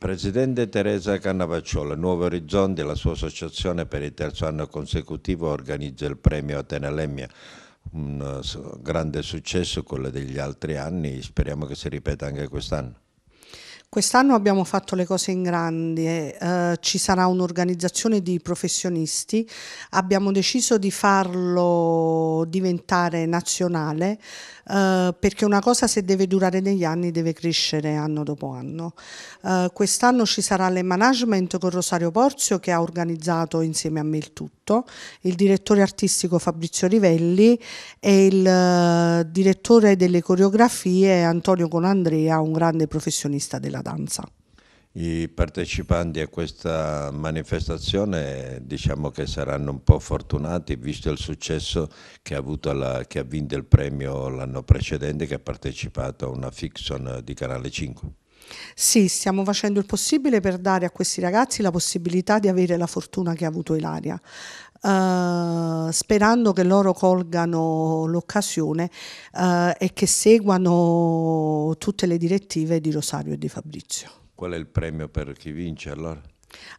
Presidente Teresa Cannavacciola, Nuovo Orizzonte, la sua associazione per il terzo anno consecutivo organizza il premio Atena Lemmia, un eh, grande successo quello degli altri anni, speriamo che si ripeta anche quest'anno. Quest'anno abbiamo fatto le cose in grande, eh, eh, ci sarà un'organizzazione di professionisti, abbiamo deciso di farlo diventare nazionale eh, perché una cosa se deve durare negli anni deve crescere anno dopo anno. Eh, quest'anno ci sarà l'e-management con Rosario Porzio che ha organizzato insieme a me il tutto Roberto, il direttore artistico Fabrizio Rivelli e il eh, direttore delle coreografie Antonio Conandrea, un grande professionista della danza. I partecipanti a questa manifestazione diciamo che saranno un po' fortunati visto il successo che ha, la, che ha vinto il premio l'anno precedente che ha partecipato a una fiction di Canale 5. Sì, stiamo facendo il possibile per dare a questi ragazzi la possibilità di avere la fortuna che ha avuto Ilaria. Uh, sperando che loro colgano l'occasione uh, e che seguano tutte le direttive di Rosario e di Fabrizio. Qual è il premio per chi vince allora?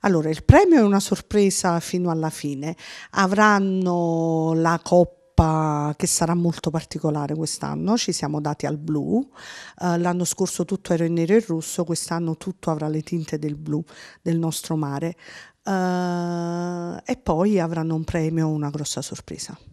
Allora, il premio è una sorpresa fino alla fine. Avranno la coppia coppa che sarà molto particolare quest'anno, ci siamo dati al blu, uh, l'anno scorso tutto era in nero e rosso, quest'anno tutto avrà le tinte del blu del nostro mare uh, e poi avranno un premio, una grossa sorpresa.